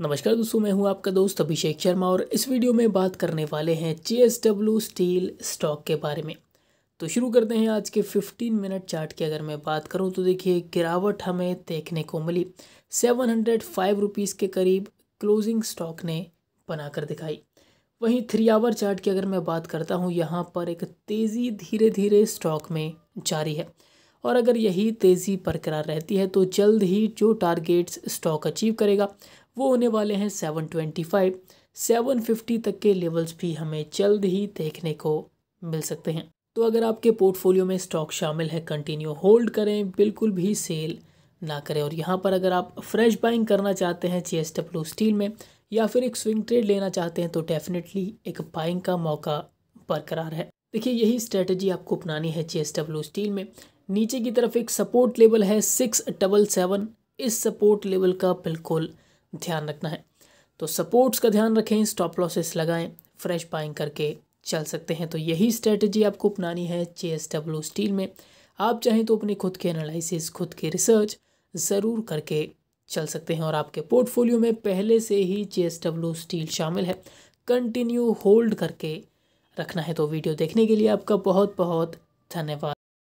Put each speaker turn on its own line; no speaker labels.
नमस्कार दोस्तों मैं हूं आपका दोस्त अभिषेक शर्मा और इस वीडियो में बात करने वाले हैं जे स्टील स्टॉक के बारे में तो शुरू करते हैं आज के 15 मिनट चार्ट की अगर मैं बात करूं तो देखिए गिरावट हमें देखने को मिली सेवन हंड्रेड फाइव रुपीज़ के करीब क्लोजिंग स्टॉक ने बनाकर दिखाई वहीं थ्री आवर चार्ट की अगर मैं बात करता हूँ यहाँ पर एक तेज़ी धीरे धीरे स्टॉक में जारी है और अगर यही तेज़ी बरकरार रहती है तो जल्द ही जो टारगेट्स स्टॉक अचीव करेगा वो होने वाले हैं seven twenty five seven fifty तक के लेवल्स भी हमें जल्द ही देखने को मिल सकते हैं तो अगर आपके पोर्टफोलियो में स्टॉक शामिल है कंटिन्यू होल्ड करें बिल्कुल भी सेल ना करें और यहाँ पर अगर आप फ्रेश बाइंग करना चाहते हैं जी स्टील में या फिर एक स्विंग ट्रेड लेना चाहते हैं तो डेफिनेटली एक बाइंग का मौका बरकरार है देखिए यही स्ट्रेटजी आपको अपनानी है जे स्टील में नीचे की तरफ एक सपोर्ट लेवल है सिक्स डबल सेवन इस सपोर्ट लेवल का बिल्कुल ध्यान रखना है तो सपोर्ट्स का ध्यान रखें स्टॉप लॉसेस लगाएं फ्रेश बाइंग करके चल सकते हैं तो यही स्ट्रेटजी आपको अपनानी है जे स्टील में आप चाहें तो अपने खुद के एनालिसिस खुद के रिसर्च ज़रूर करके चल सकते हैं और आपके पोर्टफोलियो में पहले से ही जे स्टील शामिल है कंटिन्यू होल्ड करके रखना है तो वीडियो देखने के लिए आपका बहुत बहुत धन्यवाद